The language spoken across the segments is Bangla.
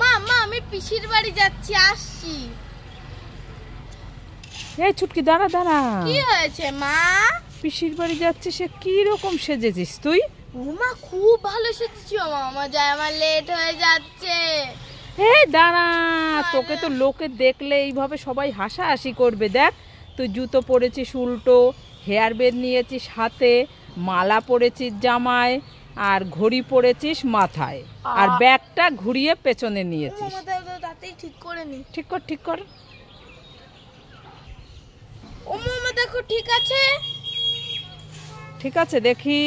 মা মা আমি পিসির বাড়ি যাচ্ছি আসছি এই ছুটকি দাঁড়া দাঁড়া কি হয়েছে মা পিসির বাড়ি যাচ্ছে সে কি রকম সেজেছিস তুই মা খুব ভালো সেজেছি মামা যায় আমার লেট হয়ে যাচ্ছে হে দাঁড়া তোকে তো লোকে দেখলে এইভাবে সবাই হাসাহাসি করবে দেখ তুই জুতো পরেছিস উল্টো হেয়ার বেড নিয়েছিস হাতে মালা পরেছিস জামায় আর ঘড়ি পড়েছিস মাথায় আর ব্যাগটা ঘুরিয়ে পেছনে নিয়েছিস ঠিক করে নি ঠিক কর ঠিক কর ও মামা দেখো ঠিক আছে ঠিক আছে দেখি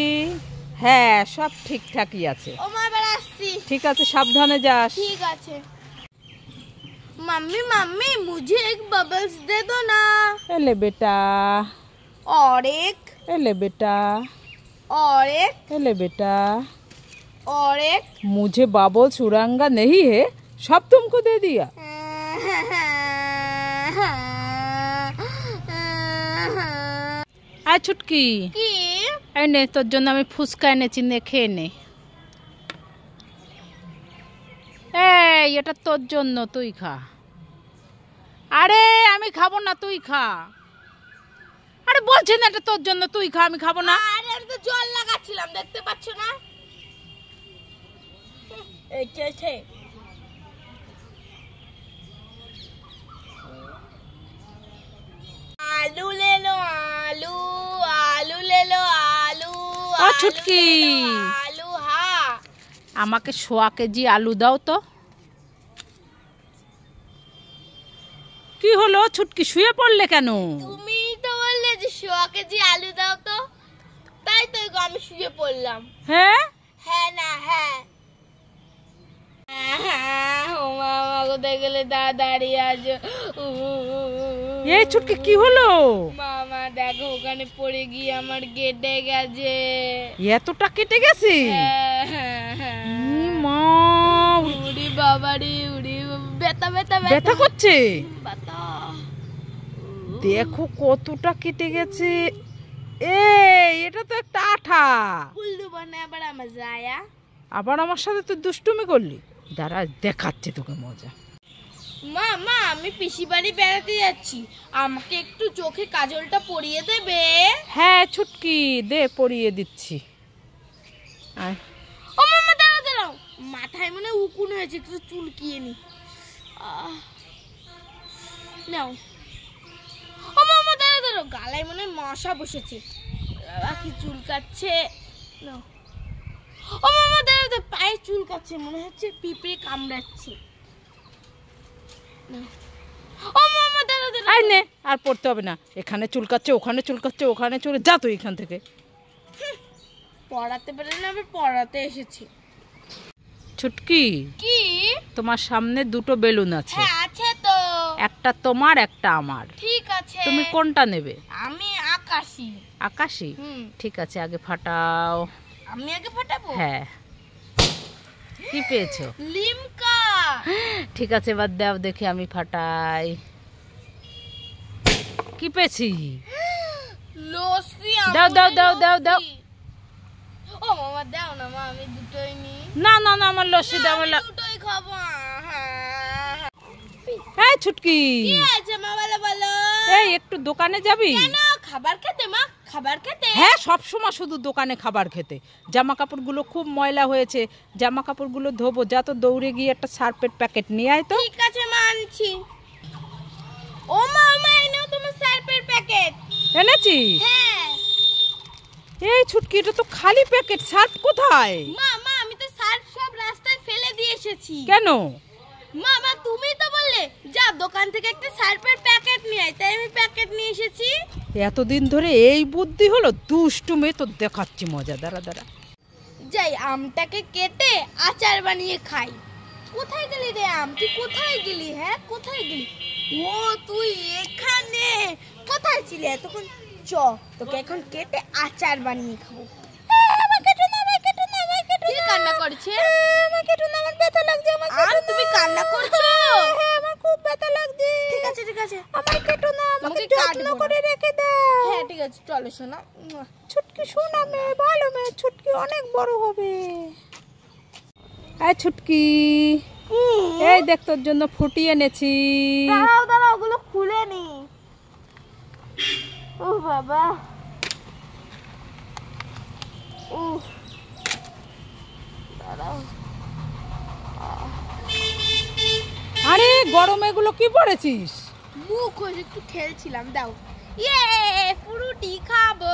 হ্যাঁ সব ঠিকঠাকই আছে ও মা এবার আসছি ঠিক আছে সাবধানে যাস ঠিক আছে মাম্মি মাম্মি মুঝে এক बबल्स দে দো না ले बेटा और एक ले और एक हेले बेटा और एक मुझे बाबो चुरांगा नहीं है सब तुमको दे दिया আয় ছুটকি এনে তোর জন্য আমি ফুচকা এনেছি নে খেয়ে নে এটা তোর জন্য তুই খা আরে আমি খাবো না তুই খা না এটা তোর জন্য তুই খা আমি খাবো না আরে তো জল দেখতে না এই আলু লেলো আলু আলু লেলো আলু ও ছুটকি আলু হা আমাকে সোয়া কেজি আলু দাও তো কি হলো ছুটকি শুয়ে পড়লে কেন তুমি কেজি আলু দাও তো তাই তো আমি শুয়ে পড়লাম হ্যাঁ হ্যাঁ না হ্যাঁ কোথায় গেলে দাঁড়িয়ে আছো এই ছুটকে কি হলো মামা দেখো ওখানে পড়ে গিয়ে আমার কেটে গেছে এতটা কেটে গেছে হ্যাঁ, হ্যাঁ, হ্যাঁ। মা উড়ি বাবারি উড়ি ব্যথা ব্যথা ব্যথা করছে দেখো কতটা কেটে গেছে এ এটা তো একটা আঠা আবার আমার যায়া আবার আমার সাথে তুই দুষ্টুমি করলি দাঁড়া দেখাচ্ছে তোকে মজা মা মা আমি পিসি বাড়ি বেড়াতে যাচ্ছি আমাকে একটু চোখে কাজলটা পরিয়ে দেবে হ্যাঁ ছুটকি দে পরিয়ে দিচ্ছি আয় ও মামা দাঁড়া দাঁড়াও মাথায় মনে উকুন হয়েছে একটু চুলকিয়ে নি নাও ধরো গালায় মনে হয় মশা বসেছে বাবা চুল কাটছে ও মামা দাঁড়া তো পায়ে কাটছে মনে হচ্ছে পিঁপড়ে কামড়াচ্ছে ও মামা দাঁড়া আর নে আর পড়তে হবে না এখানে চুল চুলকাচ্ছে ওখানে চুল চুলকাচ্ছে ওখানে চলে যা তুই এখান থেকে পড়াতে পারে না আমি পড়াতে এসেছি ছুটকি কি তোমার সামনে দুটো বেলুন আছে হ্যাঁ, আছে একটা তোমার একটা আমার ঠিক আছে তুমি কোনটা নেবে আমি আকাশি আকাশি ঠিক আছে আগে ফাটাও আমি আগে ফাটাবো হ্যাঁ কি পেয়েছো লিমকা ঠিক আছে এবার দাও দেখি আমি ফাটাই কি পেয়েছি লসি দাও দাও দাও দাও দাও ও মামা দাও না মা আমি দুটোই নি না না না আমার লসি দাও দুটোই খাবো হ্যাঁ ছুটকি এই একটু দোকানে যাবি খাবার খেতে মা খাবার খেতে হ্যাঁ সব সময় শুধু দোকানে খাবার খেতে জামা কাপড়গুলো খুব ময়লা হয়েছে জামা কাপড়গুলো ধোবো যা তো দৌড়ে গিয়ে একটা সার্পের প্যাকেট নিয়ে আয় তো ঠিক আছে মা আনছি ও মা মা এনেও তোমার সার্পের প্যাকেট এনেছিস হ্যাঁ এই ছুটকি এটা তো খালি প্যাকেট সার্প কোথায় মা মা আমি তো সার্প সব রাস্তায় ফেলে দিয়ে এসেছি কেন মামা তুমি তো বললে যা দোকান থেকে একটা সার্ফের প্যাকেট নিয়ে আয় তাই আমি প্যাকেট নিয়ে এসেছি এতদিন ধরে এই বুদ্ধি হলো দুষ্টু মেয়ে তো দেখাচ্ছি মজা দাঁড়া দাঁড়া যাই আমটাকে কেটে আচার বানিয়ে খাই কোথায় গেলি রে আম তুই কোথায় গেলি হ্যাঁ কোথায় গেলি ও তুই এখানে কোথায় ছিলি এতক্ষণ চ তোকে এখন কেটে আচার বানিয়ে খাবো কান্না করছে আমাকে একটু আমার ব্যথা লাগছে আমাকে কাটবো করে রেখে দাও হ্যাঁ ঠিক আছে চলো শোনা ছুটকি শোনা মেয়ে ভালো মেয়ে ছুটকি অনেক বড় হবে এই ছুটকি এই দেখ তোর জন্য ফুটি এনেছি দাঁড়াও দাঁড়াও ওগুলো খুলে নি ও বাবা ও দাঁড়াও আরে গরমে এগুলো কি পড়েছিস মুখ একটু খেলছিলাম দাও ইয়ে ফ্রুটি খাবো